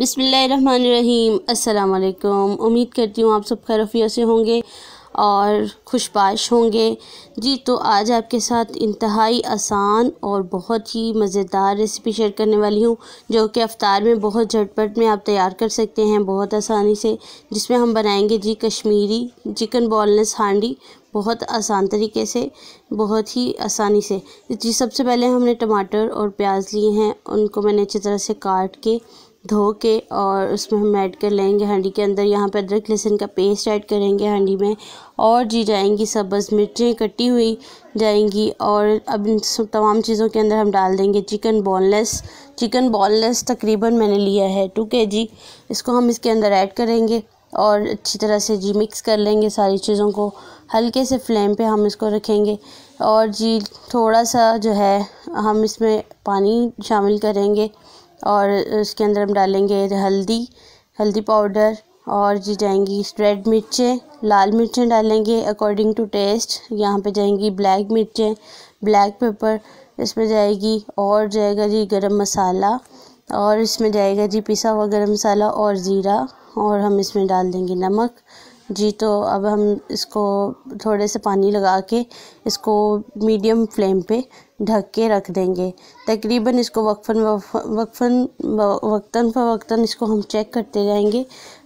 बिसमीम अल्लाम उम्मीद करती हूँ आप सब खैरफिया से होंगे और खुशबाश होंगे जी तो आज आपके साथ इंतहाई आसान और बहुत ही मज़ेदार रेसिपी शेयर करने वाली हूँ जो कि अफ्तार में बहुत झटपट में आप तैयार कर सकते हैं बहुत आसानी से जिसमें हम बनाएंगे जी कश्मीरी चिकन बॉलनेस हांडी बहुत आसान तरीके से बहुत ही आसानी से जी सबसे पहले हमने टमाटर और प्याज लिए हैं उनको मैंने अच्छी तरह से काट के धो के और उसमें हम ऐड कर लेंगे हांडी के अंदर यहाँ पर अदरक लहसुन का पेस्ट ऐड करेंगे हांडी में और जी जाएंगी सब्ज़ मिर्चें कटी हुई जाएंगी और अब इन तमाम चीज़ों के अंदर हम डाल देंगे चिकन बोनलेस चिकन बोनलेस तकरीबन मैंने लिया है टू के जी इसको हम इसके अंदर ऐड करेंगे और अच्छी तरह से जी मिक्स कर लेंगे सारी चीज़ों को हल्के से फ्लेम पे हम इसको रखेंगे और जी थोड़ा सा जो है हम इसमें पानी शामिल करेंगे और उसके अंदर हम डालेंगे हल्दी हल्दी पाउडर और जी जाएंगी रेड मिर्चें लाल मिर्चें डालेंगे अकॉर्डिंग टू टेस्ट यहाँ पे जाएंगी ब्लैक मिर्चें ब्लैक पेपर इसमें जाएगी और जाएगा जी गरम मसाला और इसमें जाएगा जी पिसा हुआ गरम मसाला और ज़ीरा और हम इसमें डाल देंगे नमक जी तो अब हम इसको थोड़े से पानी लगा के इसको मीडियम फ्लेम पे ढक के रख देंगे तकरीबन इसको वक्फन वक्फन वक्ता फ़वक्तन इसको हम चेक करते जाएंगे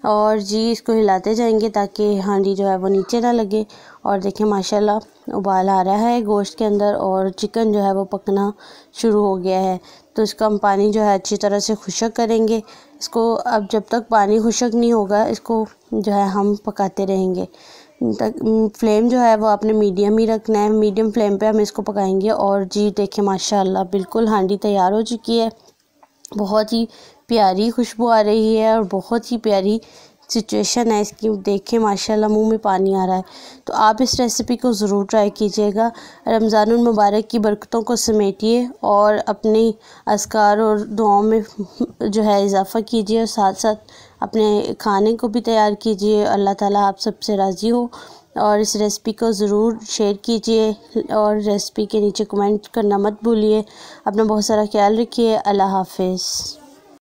और जी इसको हिलाते जाएंगे ताकि हांडी जो है वो नीचे ना लगे और देखें माशाल्लाह उबाल आ रहा है गोश्त के अंदर और चिकन जो है वो पकना शुरू हो गया है तो इसका हम पानी जो है अच्छी तरह से खुशक करेंगे इसको अब जब तक पानी खुशक नहीं होगा इसको जो है हम पकाते रहेंगे तक फ्लेम जो है वो आपने मीडियम ही रखना है मीडियम फ्लेम पे हम इसको पकाएंगे और जी देखिए माशाल्लाह बिल्कुल हांडी तैयार हो चुकी है बहुत ही प्यारी खुशबू आ रही है और बहुत ही प्यारी सिचुएशन है इसकी देखें माशाल्लाह मुंह में पानी आ रहा है तो आप इस रेसिपी को ज़रूर ट्राई कीजिएगा रमज़ान मुबारक की बरकतों को समेटिए और अपने असकार और दुआओं में जो है इजाफ़ा कीजिए और साथ साथ अपने खाने को भी तैयार कीजिए अल्लाह ताला आप सबसे राज़ी हो और इस रेसिपी को ज़रूर शेयर कीजिए और रेसिपी के नीचे कमेंट करना मत भूलिए अपना बहुत सारा ख्याल रखिए अल्लाह हाफिज़